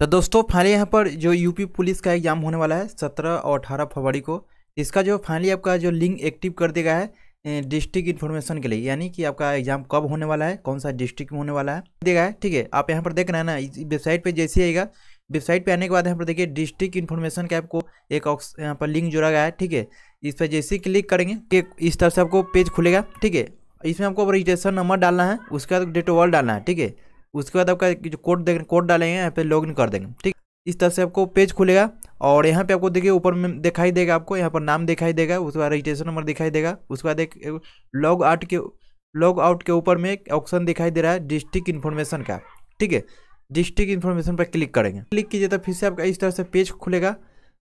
तो दोस्तों फाइनली यहाँ पर जो यूपी पुलिस का एग्ज़ाम होने वाला है सत्रह और अठारह फरवरी को इसका जो फाइनली आपका जो लिंक एक्टिव कर दिया गया है डिस्ट्रिक्ट इन्फॉर्मेशन के लिए यानी कि आपका एग्ज़ाम कब होने वाला है कौन सा डिस्ट्रिक्ट में होने वाला है देगा है ठीक है आप यहाँ पर देख रहे हैं ना इस वेबसाइट पर जैसे आएगा वेबसाइट पे आने के बाद यहाँ पर देखिए डिस्ट्रिक्ट इन्फॉर्मेशन का आपको एक ऑक्स यहाँ पर लिंक जुड़ा गया है ठीक है इस पर जैसे ही क्लिक करेंगे कि इस तरह से आपको पेज खुलेगा ठीक है इसमें आपको रजिस्ट्रेशन नंबर डालना है उसका डेट ऑफ बर्थ डालना है ठीक है उसके बाद आपका जो कोड देख कोड डालेंगे यहाँ पे लॉग इन कर देंगे ठीक इस तरह से आपको पेज खुलेगा और यहाँ पे आपको देखिए ऊपर में दिखाई देगा आपको यहाँ पर नाम दिखाई देगा उसके बाद रजिस्ट्रेशन नंबर दिखाई देगा उसके बाद एक लॉग आउट के लॉग आउट के ऊपर में एक ऑप्शन दिखाई दे रहा है डिस्ट्रिक्ट इन्फॉर्मेशन का ठीक है डिस्ट्रिक्ट इन्फॉर्मेशन पर क्लिक करेंगे क्लिक कीजिए तो फिर से आपका इस तरह से पेज खुलेगा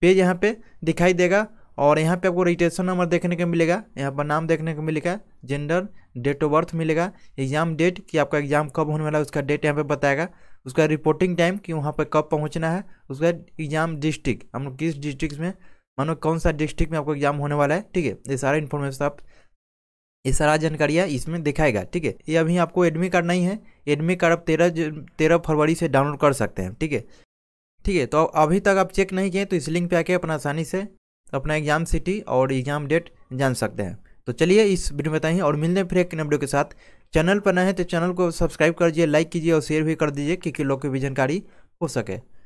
पेज यहाँ पे दिखाई देगा और यहाँ पे आपको रजिस्ट्रेशन नंबर देखने को मिलेगा यहाँ पर नाम देखने को मिलेगा जेंडर डेट ऑफ बर्थ मिलेगा एग्जाम डेट कि आपका एग्जाम कब होने वाला है उसका डेट यहाँ पे बताएगा उसका रिपोर्टिंग टाइम कि वहाँ पे कब पहुँचना है उसका एग्जाम डिस्ट्रिक्ट हम लोग किस डिस्ट्रिक्ट में मानो कौन सा डिस्ट्रिक्ट में आपको एग्जाम होने वाला है ठीक है ये सारा इन्फॉर्मेशन आप ये सारा जानकारियाँ इसमें दिखाएगा ठीक है ये अभी आपको एडमिट कार्ड नहीं है एडमिट कार्ड आप तेरह तेरह फरवरी से डाउनलोड कर सकते हैं ठीक है ठीक है तो अभी तक आप चेक नहीं किए तो इस लिंक पे आके अपना आसानी से अपना एग्ज़ाम सिटी और एग्ज़ाम डेट जान सकते हैं तो चलिए इस वीडियो में बताइए और हैं फिर एक वीडियो के साथ चैनल पर नए हैं तो चैनल को सब्सक्राइब कर दीजिए लाइक कीजिए और शेयर भी कर दीजिए क्योंकि लोग की भी जानकारी हो सके